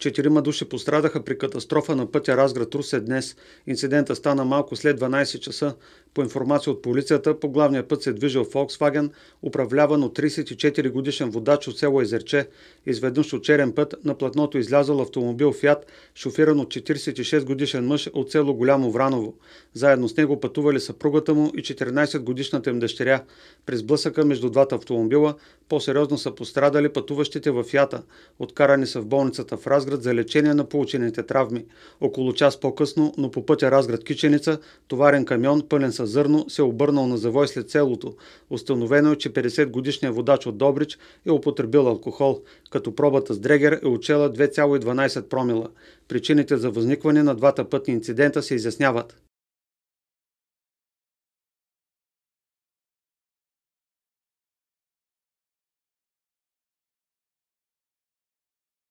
Четирима души пострадаха при катастрофа на пътя Разград – Русе днес. Инцидента стана малко след 12 часа по информация от полицията, по главния път се е движил Volkswagen, управляван от 34 годишен водач от село Езерче. Изведнъж от черен път на платното излязъл автомобил Фиат, шофиран от 46 годишен мъж от село Голямо Враново. Заедно с него пътували съпругата му и 14 годишната им дъщеря. През блъсъка между двата автомобила по-сериозно са пострадали пътуващите в фиата, Откарани са в болницата в Разград за лечение на получените травми. Около час по-късно, но по пътя Разград Киченица, товарен камион, пълен с Зърно се е обърнал на завой след селото. Установено е, че 50-годишният водач от Добрич е употребил алкохол, като пробата с Дрегер е учела 2,12 промила. Причините за възникване на двата пътни инцидента се изясняват.